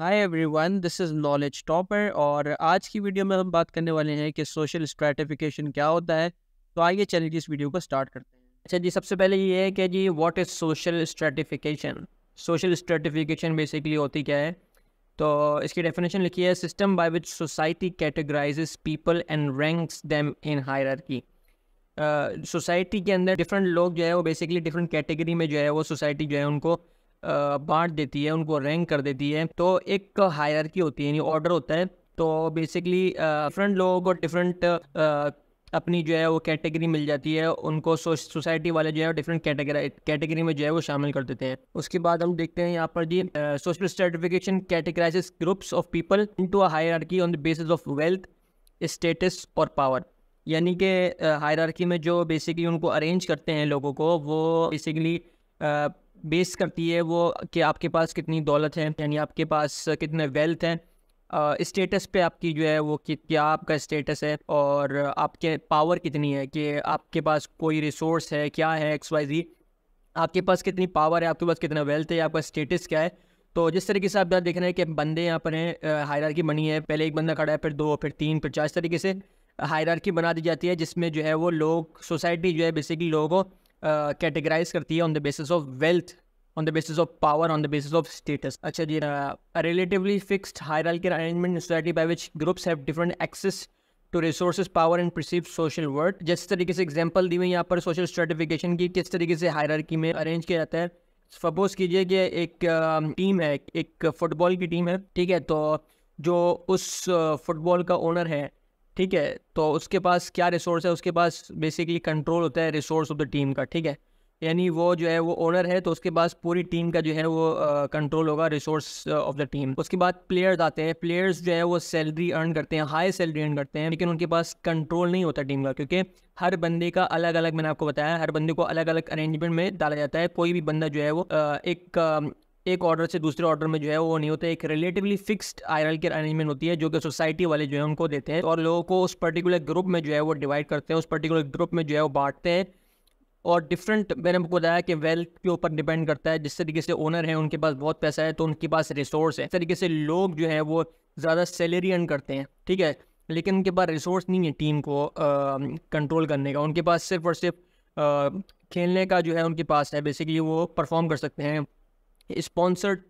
hi everyone this is knowledge topper और आज की वीडियो में हम बात करने वाले हैं कि सोशल स्ट्रेटिफिकेशन क्या होता है तो आइए चलिए इस वीडियो को स्टार्ट करते हैं अच्छा जी सबसे पहले ये है कि जी what is social stratification social stratification basically होती क्या है तो इसकी डेफिनेशन लिखी है system by which society categorize people and ranks them in higher society के अंदर डिफरेंट लोग जो है वो बेसिकली डिफरेंट कैटेगरी में जो है वो सोसाइटी जो है उनको बांट देती है उनको रैंक कर देती है तो एक हायर की होती है यानी ऑर्डर होता है तो बेसिकली डिफरेंट लोगों को डिफरेंट अपनी जो है वो कैटेगरी मिल जाती है उनको सोसाइटी वाले जो है डिफरेंट कैटेगरी कैटेगरी में जो है वो शामिल कर देते हैं उसके बाद हम देखते हैं यहाँ पर जी social stratification categorizes groups of people to a hierarchy on the basis of wealth status और पावर यानी कि हायरार्की में जो बेसिकली उनको अरेंज करते हैं लोगों को वो बेसिकली बेस करती है वो कि आपके पास कितनी दौलत है यानी आपके पास कितने वेल्थ हैं स्टेटस पे आपकी जो है वो कि क्या आपका स्टेटस है और आपके पावर कितनी है कि आपके पास कोई रिसोर्स है क्या है एक्स वाई जी आपके पास कितनी पावर है आपके पास कितना वेल्थ है आपका स्टेटस क्या है तो जिस तरीके से आप देख रहे हैं कि बंदे यहाँ पर हैं की बनी है पहले एक बंदा खड़ा है फिर दो फिर तीन फिर चार तरीके से हायरार्की बना दी जाती है जिसमें जो है वो लोग सोसाइटी जो है बेसिकली लोगों को कैटेगराइज uh, करती है on the basis of wealth on the basis of power on the basis of status अच्छा जी relatively fixed higher arrangement society by which groups have different access to resource power and perceive social word जिस तरीके से example दी हुई यहाँ पर social stratification की किस तरीके से हायर में अरेंज किया जाता है सपोज कीजिए कि एक टीम um, है एक फुटबॉल की टीम है ठीक है तो जो उस फुटबॉल uh, का ओनर है ठीक है तो उसके पास क्या रिसोर्स है उसके पास बेसिकली कंट्रोल होता है रिसोर्स ऑफ द टीम का ठीक है यानी वो जो है वो ओनर है तो उसके पास पूरी टीम का जो है वो कंट्रोल होगा रिसोर्स ऑफ द टीम उसके बाद प्लेयर्स आते हैं प्लेयर्स जो है वो सैलरी अर्न करते हैं हाई सैलरी अर्न करते हैं लेकिन उनके पास कंट्रोल नहीं होता टीम का क्योंकि हर बंदे का अलग अलग मैंने आपको बताया हर बंदे को अलग अलग अरेंजमेंट में डाला जाता है कोई भी बंदा जो है वो एक एक ऑर्डर से दूसरे ऑर्डर में जो है वो नहीं होता एक रिलेटिवली फिक्स्ड आयरल के अरेंजमेंट होती है जो कि सोसाइटी वाले जो है उनको देते हैं तो और लोगों को उस पर्टिकुलर ग्रुप में जो है वो डिवाइड करते हैं उस पर्टिकुलर ग्रुप में जो है वो बांटते हैं और डिफरेंट मैंने आपको बताया कि वेल्थ के ऊपर डिपेंड करता है जिस तरीके से ओनर है उनके पास बहुत पैसा है तो उनके पास रिसोर्स है इस तरीके से लोग जो है वो ज़्यादा सैलरी अर्न करते हैं ठीक है लेकिन उनके पास रिसोर्स नहीं है टीम को कंट्रोल करने का उनके पास सिर्फ और सिर्फ खेलने का जो है उनके पास है बेसिकली वो परफॉर्म कर सकते हैं स्पॉन्सर्ड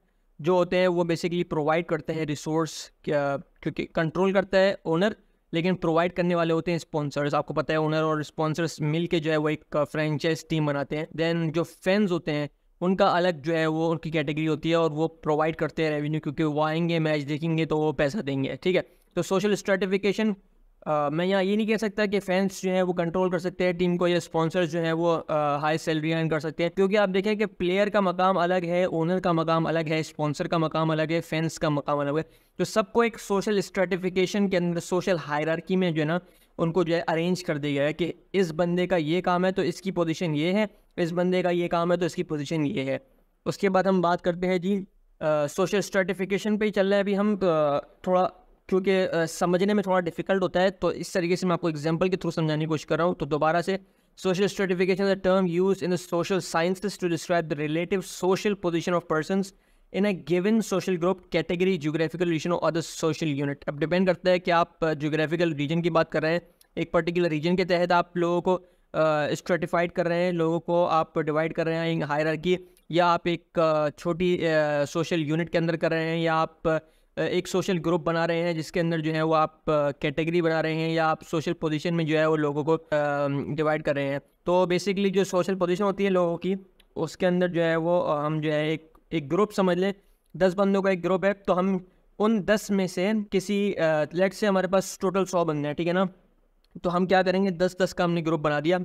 जो होते हैं वो बेसिकली प्रोवाइड करते हैं रिसोर्स क्योंकि कंट्रोल करता है ओनर लेकिन प्रोवाइड करने वाले होते हैं स्पॉन्सर्स आपको पता है ओनर और स्पॉन्सर्स मिल के जो है वो एक फ्रेंचाइज uh, टीम बनाते हैं देन जो फैंस होते हैं उनका अलग जो है वो उनकी कैटेगरी होती है और वो प्रोवाइड करते हैं रेवेन्यू क्योंकि वो आएंगे मैच देखेंगे तो वो पैसा देंगे ठीक है तो सोशल स्ट्रेटिफिकेशन मैं यहाँ ये नहीं कह सकता कि फैंस जो है वो कंट्रोल कर सकते हैं टीम को या स्पॉन्सर्स जो है वो हाई सैलरी अर्न कर सकते हैं क्योंकि आप देखें कि प्लेयर का मकाम अलग है ओनर का मकाम अलग है स्पॉन्सर का मकाम अलग है फैंस का मकाम अलग है तो सबको एक सोशल स्ट्रेटिफिकेशन के अंदर सोशल हायरार्की में जो है ना उनको जो है अरेंज कर दिया गया है कि इस बंदे का ये काम है तो इसकी पोजिशन ये है इस बंदे का ये काम है तो इसकी पोजिशन ये है उसके बाद हम बात करते हैं जी सोशल स्ट्रेटिफिकेशन पर ही चल रहे है अभी हम थोड़ा क्योंकि समझने में थोड़ा डिफिकल्ट होता है तो इस तरीके से मैं आपको एग्जाम्पल के थ्रू समझाने की कोशिश कर रहा हूँ तो दोबारा से social stratification the term use in the social science to describe the relative social position of person in a given social group category geographical region और अदर सोशल यूनिट अब डिपेंड करता है कि आप जियोग्राफिकल रीजन की बात कर रहे हैं एक पर्टिकुलर रीजन के तहत आप लोगों को स्ट्रेटिफाइड uh, कर रहे हैं लोगों को आप डिवाइड कर रहे हैं इन की या आप एक छोटी सोशल यूनिट के अंदर कर रहे हैं या आप एक सोशल ग्रुप बना रहे हैं जिसके अंदर जो है वो आप कैटेगरी बना रहे हैं या आप सोशल पोजीशन में जो है वो लोगों को डिवाइड कर रहे हैं तो बेसिकली जो सोशल पोजीशन होती है लोगों की उसके अंदर जो है वो हम जो है एक एक ग्रुप समझ लें दस बंदों का एक ग्रुप है तो हम उन दस में से किसी लेट से हमारे पास टोटल सौ बंदे हैं ठीक है ना तो हम क्या करेंगे दस दस का हमने ग्रुप बना दिया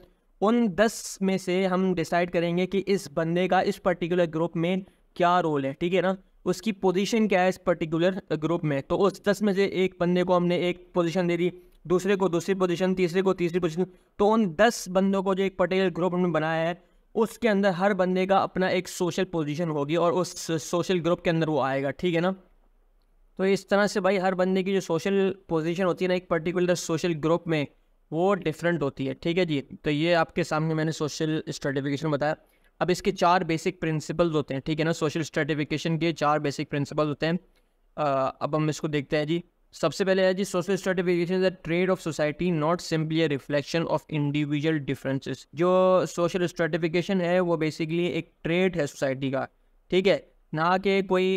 उन दस में से हम डिसाइड करेंगे कि इस बंदे का इस पर्टिकुलर ग्रुप में क्या रोल है ठीक है ना उसकी पोजीशन क्या है इस पर्टिकुलर ग्रुप में तो उस दस में से एक बंदे को हमने एक पोजीशन दे दी दूसरे को दूसरी पोजीशन तीसरे को तीसरी पोजीशन तो उन दस बंदों को जो एक पर्टिकुलर ग्रुप हमने बनाया है उसके अंदर हर बंदे का अपना एक सोशल पोजीशन होगी और उस सोशल ग्रुप के अंदर वो आएगा ठीक है ना तो इस तरह से भाई हर बंदे की जो सोशल पोजीशन होती है ना एक पर्टिकुलर सोशल ग्रुप में वो डिफरेंट होती है ठीक है जी तो ये आपके सामने मैंने सोशल स्टर्टिफिकेशन बताया अब इसके चार बेसिक प्रिंसिपल होते हैं ठीक है ना सोशल स्ट्रेटिफिकेशन के चार बेसिक प्रिंसिपल होते हैं आ, अब हम इसको देखते हैं जी सबसे पहले है जी social stratification is trait of society not simply reflection of individual differences जो सोशल स्ट्रेटिफिकेशन है वो बेसिकली एक ट्रेड है सोसाइटी का ठीक है ना कि कोई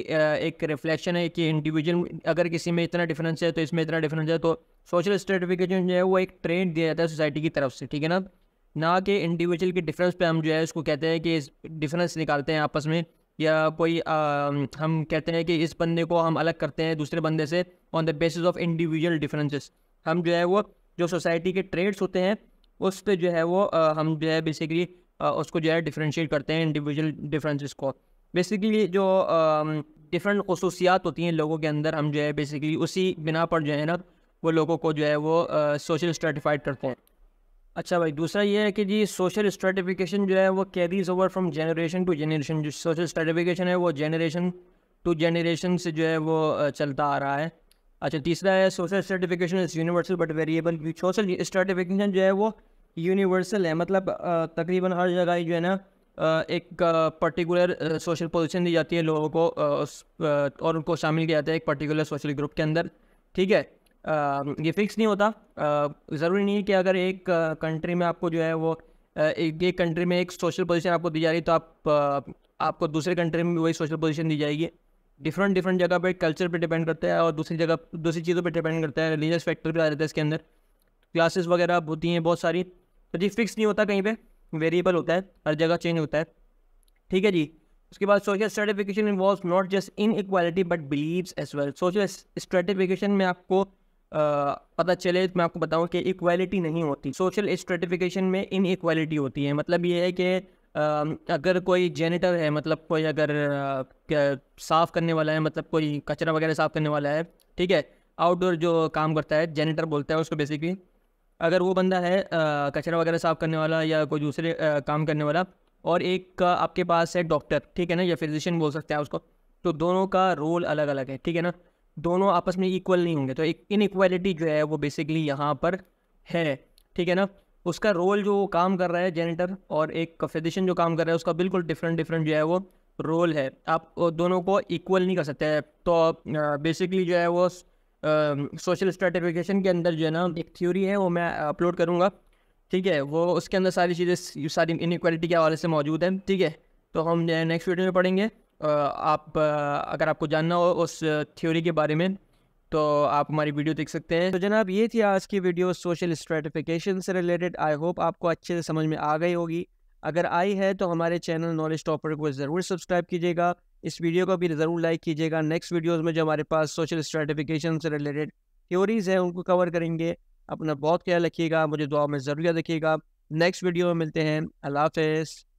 एक रिफ्लेक्शन है कि इंडिविजुअल अगर किसी में इतना डिफरेंस है तो इसमें इतना डिफरेंस है तो सोशल स्ट्रेटिफिकेशन जो है वो एक ट्रेंड दिया जाता है सोसाइटी की तरफ से ठीक है ना ना कि इंडिविजुअल के डिफरेंस पे हम जो है उसको कहते हैं कि डिफरेंस निकालते हैं आपस में या कोई आ, हम कहते हैं कि इस बंदे को हम अलग करते हैं दूसरे बंदे से on the basis of individual differences हम जो है वो जो सोसाइटी के ट्रेड्स होते हैं उस पर जो है वो आ, हम जो है बेसिकली उसको जो है डिफ्रेंशिएट करते हैं इंडिविजुअल डिफरेंसेस को बेसिकली जो डिफरेंट खसूसियात होती हैं लोगों के अंदर हम जो है बेसिकली उसी बिना पर जो है ना वो लोगों को जो है वो सोशल स्ट्रेटिफाइड करते हैं अच्छा भाई दूसरा ये है कि जी सोशल स्ट्रेटिफिकेशन जो है वो carries over from generation to generation जो सोशल स्ट्रेटिफिकेशन है वो जनरेशन टू जनरेशन से जो है वो चलता आ रहा है अच्छा तीसरा है social stratification is universal but variable social stratification जो है वो यूनिवर्सल है मतलब तकरीबन हर जगह ही जो है ना एक पर्टिकुलर सोशल पोजिशन दी जाती है लोगों को और उनको शामिल किया जाता है एक पर्टिकुलर सोशल ग्रुप के अंदर ठीक है ये फिक्स नहीं होता ज़रूरी नहीं है कि अगर एक कंट्री में आपको जो है वो एक एक कंट्री में एक सोशल पोजीशन आपको दी जा रही है तो आप आपको दूसरे कंट्री में वही सोशल पोजीशन दी जाएगी डिफरेंट डिफरेंट जगह पे कल्चर पे डिपेंड करता है और दूसरी जगह दूसरी चीज़ों पे डिपेंड करता है रिलीजियस फैक्टर भी आ जाता है इसके अंदर क्लासेस वगैरह होती हैं बहुत सारी तो जी फिक्स नहीं होता कहीं पर वेरिएबल होता है हर जगह चेंज होता है ठीक है जी उसके बाद social stratification involve not just inequality but believe as well social stratification में आपको पता चले तो मैं आपको बताऊं कि इक्वालिटी नहीं होती सोशल स्ट्रेटिफिकेशन में इन इक्वालिटी होती है मतलब ये है कि अगर कोई जेनेटर है मतलब कोई अगर साफ़ करने वाला है मतलब कोई कचरा वगैरह साफ़ करने वाला है ठीक है आउटडोर जो काम करता है जेनेटर बोलता है उसको बेसिकली अगर वो बंदा है कचरा वगैरह साफ़ करने वाला या कोई दूसरे काम करने वाला और एक का आपके पास है डॉक्टर ठीक है ना या फिजिशियन बोल सकते हैं उसको तो दोनों का रोल अलग अलग है ठीक है ना दोनों आपस में इक्वल नहीं होंगे तो एक इनइक्वालिटी जो है वो बेसिकली यहाँ पर है ठीक है ना उसका रोल जो काम कर रहा है जेनेटर और एक फिजिशियन जो काम कर रहा है उसका बिल्कुल डिफरेंट डिफरेंट जो है वो रोल है आप दोनों को इक्वल नहीं कर सकते तो बेसिकली जो है वो सोशल स्ट्रेटिफिकेशन के अंदर जो है ना एक थ्योरी है वो मैं अपलोड करूँगा ठीक है वो उसके अंदर सारी चीज़ें सारी इनक्वालिटी के हवाले से मौजूद है ठीक है तो हम नेक्स्ट वीडियो में पढ़ेंगे आप अगर आपको जानना हो उस थ्योरी के बारे में तो आप हमारी वीडियो देख सकते हैं तो जनाब ये थी आज की वीडियो सोशल स्ट्रेटिफिकेशन से रिलेटेड आई होप आपको अच्छे से समझ में आ गई होगी अगर आई है तो हमारे चैनल नॉलेज टॉपर को ज़रूर सब्सक्राइब कीजिएगा इस वीडियो को भी ज़रूर लाइक कीजिएगा नेक्स्ट वीडियोज़ में जो हमारे पास सोशल स्ट्रेटिफिकेशन से रिलेटेड थ्योरीज़ हैं उनको कवर करेंगे अपना बहुत ख्याल रखिएगा मुझे दुआ में ज़रूर याद रखिएगा नेक्स्ट वीडियो में मिलते हैं अल्लाह हाफ